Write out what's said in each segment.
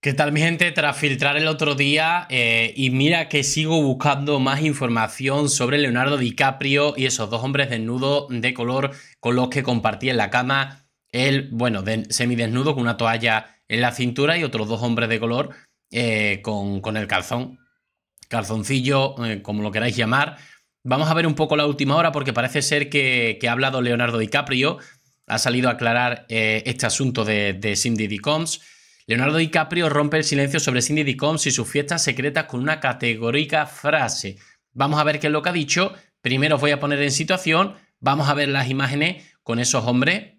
¿Qué tal mi gente? Tras filtrar el otro día, eh, y mira que sigo buscando más información sobre Leonardo DiCaprio y esos dos hombres desnudos de color con los que compartía en la cama, él, bueno, semidesnudo con una toalla en la cintura y otros dos hombres de color eh, con, con, el calzón, calzoncillo, eh, como lo queráis llamar. Vamos a ver un poco la última hora porque parece ser que, ha hablado Leonardo DiCaprio, ha salido a aclarar este asunto de, de Cindy Combs. Leonardo DiCaprio rompe el silencio sobre Cindy Dicoms y sus fiestas secretas con una categórica frase. Vamos a ver qué es lo que ha dicho. Primero os voy a poner en situación. Vamos a ver las imágenes con esos hombres.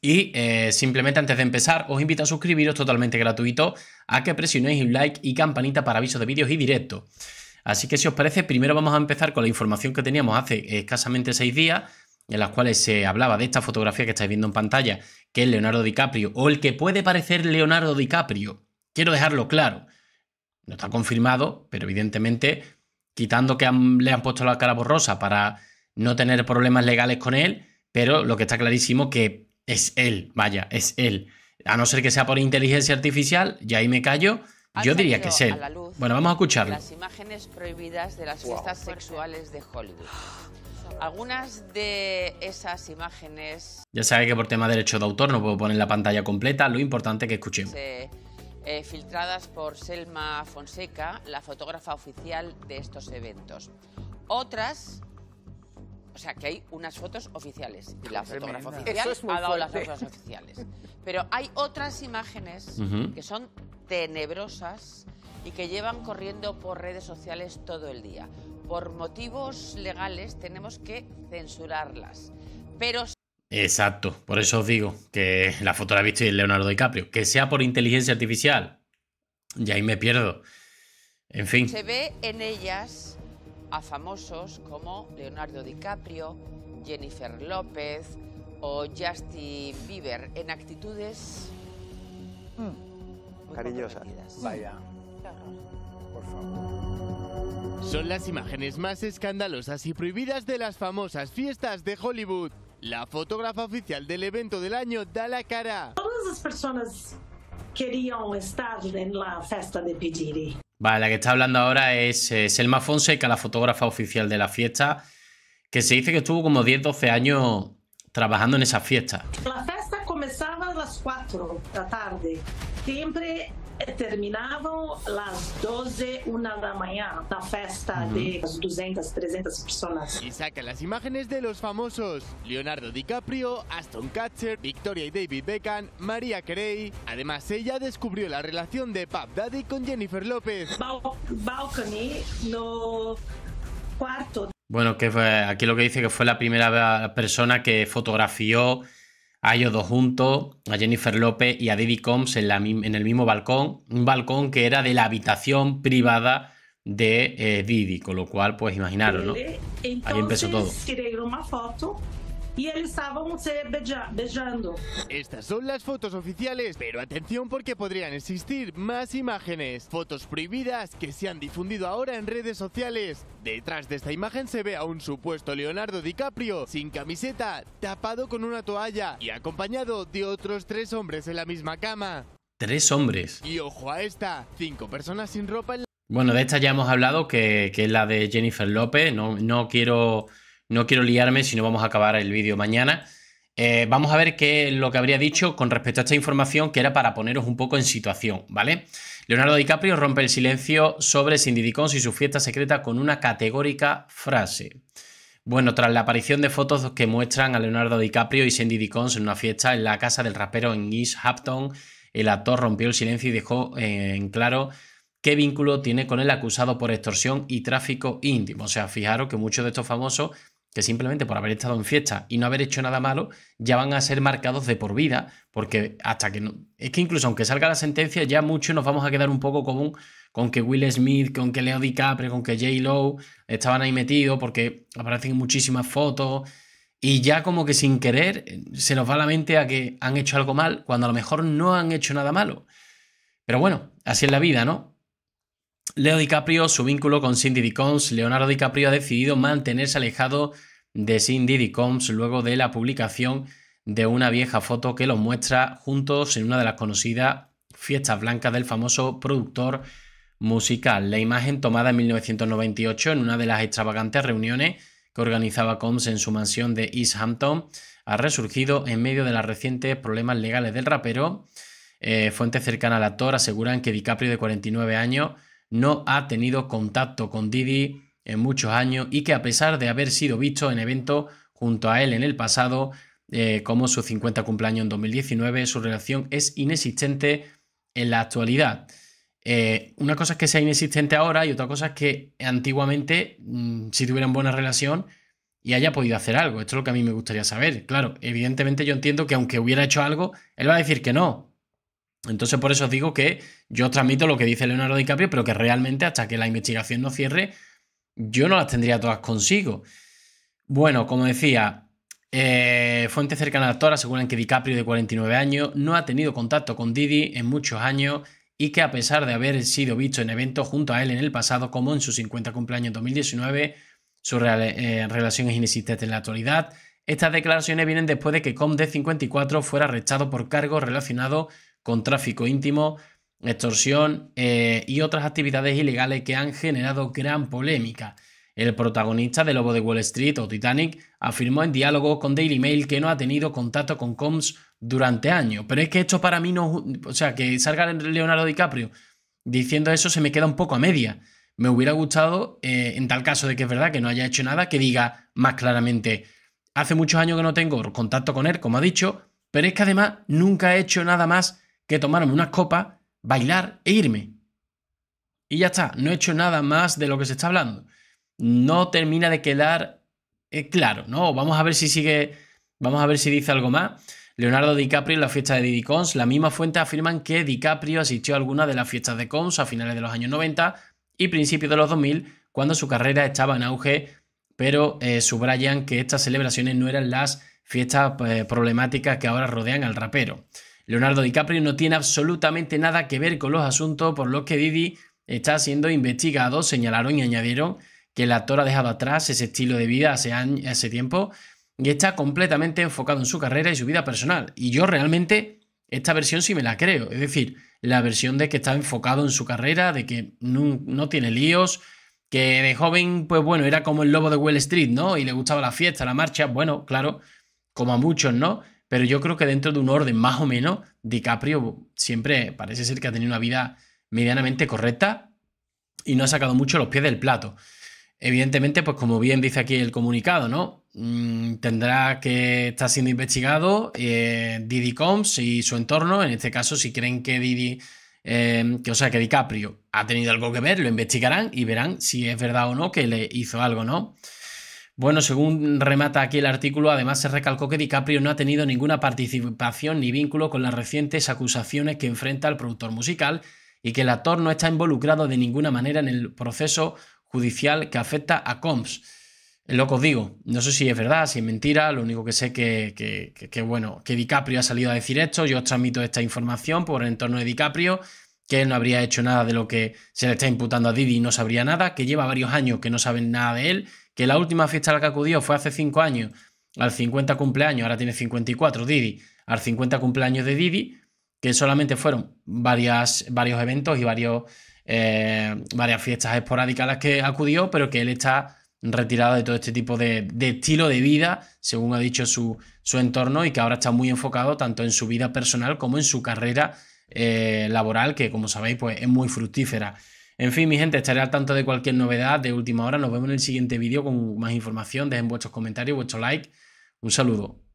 Y eh, simplemente antes de empezar, os invito a suscribiros totalmente gratuito, a que presionéis un like y campanita para avisos de vídeos y directos. Así que si os parece, primero vamos a empezar con la información que teníamos hace escasamente seis días en las cuales se hablaba de esta fotografía que estáis viendo en pantalla, que es Leonardo DiCaprio, o el que puede parecer Leonardo DiCaprio. Quiero dejarlo claro. No está confirmado, pero evidentemente, quitando que le han puesto la cara borrosa para no tener problemas legales con él, pero lo que está clarísimo que es él, vaya, es él. A no ser que sea por inteligencia artificial, y ahí me callo, yo diría que sí Bueno, vamos a escucharlo. Las imágenes prohibidas de las fiestas sexuales de Hollywood. Algunas de esas imágenes. Ya sabe que por tema de derecho de autor no puedo poner la pantalla completa, lo importante que escuchemos. Eh, filtradas por Selma Fonseca, la fotógrafa oficial de estos eventos. Otras o sea, que hay unas fotos oficiales. Y la fotógrafa oficial ha dado las fotos oficiales. Pero hay otras imágenes que son tenebrosas y que llevan corriendo por redes sociales todo el día. Por motivos legales tenemos que censurarlas. Pero Exacto, por eso os digo que la foto la he visto y Leonardo DiCaprio. Que sea por inteligencia artificial, y ahí me pierdo. En fin. Se ve en ellas a famosos como Leonardo DiCaprio, Jennifer López o Justin Bieber en actitudes mm. Vaya. Por favor. Son las imágenes más escandalosas y prohibidas de las famosas fiestas de Hollywood. La fotógrafa oficial del evento del año da la cara. Todas las personas querían estar en la fiesta de Pidiri. Vale, la que está hablando ahora es eh, Selma Fonseca, la fotógrafa oficial de la fiesta, que se dice que estuvo como 10-12 años trabajando en esa fiesta. La fiesta comenzaba a las 4 de la tarde siempre terminaban las 12, de la mañana la fiesta de 200, 300 personas. Y saca las imágenes de los famosos Leonardo DiCaprio, Aston Kutcher, Victoria y David Beckham, María Carey. Además, ella descubrió la relación de Pap Daddy con Jennifer López. Bal balcony no cuarto. Bueno, que fue, aquí lo que dice que fue la primera persona que fotografió a ellos dos juntos, a Jennifer López y a Diddy Combs en, la, en el mismo balcón, un balcón que era de la habitación privada de eh, Didi, con lo cual, pues imaginaros, ¿no? Ahí empezó todo y se eh, Estas son las fotos oficiales, pero atención porque podrían existir más imágenes, fotos prohibidas que se han difundido ahora en redes sociales. Detrás de esta imagen se ve a un supuesto Leonardo DiCaprio sin camiseta, tapado con una toalla y acompañado de otros tres hombres en la misma cama. Tres hombres. Y ojo a esta, cinco personas sin ropa en la... Bueno, de esta ya hemos hablado, que, es la de Jennifer López. No, no quiero no quiero liarme si no vamos a acabar el vídeo mañana. Eh, vamos a ver qué lo que habría dicho con respecto a esta información que era para poneros un poco en situación, ¿vale? Leonardo DiCaprio rompe el silencio sobre Cindy DiCons y su fiesta secreta con una categórica frase. Bueno, tras la aparición de fotos que muestran a Leonardo DiCaprio y Cindy DiCons en una fiesta en la casa del rapero en East Hampton, el actor rompió el silencio y dejó eh, en claro qué vínculo tiene con el acusado por extorsión y tráfico íntimo. O sea, fijaros que muchos de estos famosos que simplemente por haber estado en fiesta y no haber hecho nada malo, ya van a ser marcados de por vida, porque hasta que no... Es que incluso aunque salga la sentencia, ya muchos nos vamos a quedar un poco común con que Will Smith, con que Leo DiCaprio, con que J. Lowe estaban ahí metidos, porque aparecen muchísimas fotos, y ya como que sin querer se nos va la mente a que han hecho algo mal, cuando a lo mejor no han hecho nada malo. Pero bueno, así es la vida, ¿no? Leo DiCaprio, su vínculo con Cindy DiCombs. Leonardo DiCaprio ha decidido mantenerse alejado de Cindy Combs luego de la publicación de una vieja foto que los muestra juntos en una de las conocidas fiestas blancas del famoso productor musical. La imagen tomada en 1998 en una de las extravagantes reuniones que organizaba Combs en su mansión de East Hampton ha resurgido en medio de los recientes problemas legales del rapero. Eh, fuentes cercanas al actor aseguran que DiCaprio de 49 años no ha tenido contacto con Didi en muchos años y que a pesar de haber sido visto en eventos junto a él en el pasado, eh, como su 50 cumpleaños en 2019, su relación es inexistente en la actualidad. Eh, una cosa es que sea inexistente ahora y otra cosa es que antiguamente, mm, si tuvieran buena relación y haya podido hacer algo, esto es lo que a mí me gustaría saber. Claro, evidentemente yo entiendo que aunque hubiera hecho algo, él va a decir que no, entonces, por eso os digo que yo transmito lo que dice Leonardo DiCaprio, pero que realmente hasta que la investigación no cierre, yo no las tendría todas consigo. Bueno, como decía, eh, fuentes cercanas la actor aseguran que DiCaprio, de 49 años, no ha tenido contacto con Didi en muchos años y que a pesar de haber sido visto en eventos junto a él en el pasado, como en su 50 cumpleaños 2019, su relaciones eh, relación es inexistente en la actualidad. Estas declaraciones vienen después de que Comde54 fuera arrestado por cargos relacionados con tráfico íntimo, extorsión eh, y otras actividades ilegales que han generado gran polémica. El protagonista de Lobo de Wall Street o Titanic afirmó en diálogo con Daily Mail que no ha tenido contacto con Combs durante años. Pero es que esto para mí no. O sea, que salga Leonardo DiCaprio diciendo eso se me queda un poco a media. Me hubiera gustado, eh, en tal caso de que es verdad que no haya hecho nada, que diga más claramente: Hace muchos años que no tengo contacto con él, como ha dicho, pero es que además nunca ha hecho nada más que tomarme unas copas, bailar e irme. Y ya está, no he hecho nada más de lo que se está hablando. No termina de quedar eh, claro, ¿no? Vamos a ver si sigue, vamos a ver si dice algo más. Leonardo DiCaprio en la fiesta de Diddy Cons. La misma fuente afirman que DiCaprio asistió a alguna de las fiestas de Cons a finales de los años 90 y principios de los 2000, cuando su carrera estaba en auge, pero eh, subrayan que estas celebraciones no eran las fiestas pues, problemáticas que ahora rodean al rapero. Leonardo DiCaprio no tiene absolutamente nada que ver con los asuntos por los que Didi está siendo investigado, señalaron y añadieron que el actor ha dejado atrás ese estilo de vida hace, tiempo y está completamente enfocado en su carrera y su vida personal. Y yo realmente esta versión sí me la creo, es decir, la versión de que está enfocado en su carrera, de que no, no tiene líos, que de joven, pues bueno, era como el lobo de Wall Street, ¿no? Y le gustaba la fiesta, la marcha, bueno, claro, como a muchos, ¿no? pero yo creo que dentro de un orden más o menos, DiCaprio siempre parece ser que ha tenido una vida medianamente correcta y no ha sacado mucho los pies del plato. Evidentemente, pues como bien dice aquí el comunicado, ¿no? Mm, tendrá que estar siendo investigado eh, Didi Combs y su entorno, en este caso si creen que Didi, eh, que, o sea, que DiCaprio ha tenido algo que ver, lo investigarán y verán si es verdad o no que le hizo algo, ¿no? Bueno, según remata aquí el artículo, además se recalcó que DiCaprio no ha tenido ninguna participación ni vínculo con las recientes acusaciones que enfrenta el productor musical y que el actor no está involucrado de ninguna manera en el proceso judicial que afecta a Combs. os digo, no sé si es verdad, si es mentira, lo único que sé que, que, bueno, que DiCaprio ha salido a decir esto, yo os transmito esta información por el entorno de DiCaprio, que él no habría hecho nada de lo que se le está imputando a Didi y no sabría nada, que lleva varios años que no saben nada de él que la última fiesta a la que acudió fue hace 5 años, al 50 cumpleaños, ahora tiene 54, Didi, al 50 cumpleaños de Didi, que solamente fueron varias, varios eventos y varios, eh, varias fiestas esporádicas a las que acudió, pero que él está retirado de todo este tipo de, estilo de vida, según ha dicho su, entorno, y que ahora está muy enfocado tanto en su vida personal como en su carrera eh, laboral, que como sabéis, pues es muy fructífera. En fin, mi gente, estaré al tanto de cualquier novedad de última hora. Nos vemos en el siguiente vídeo con más información. Dejen vuestros comentarios, vuestro like. Un saludo.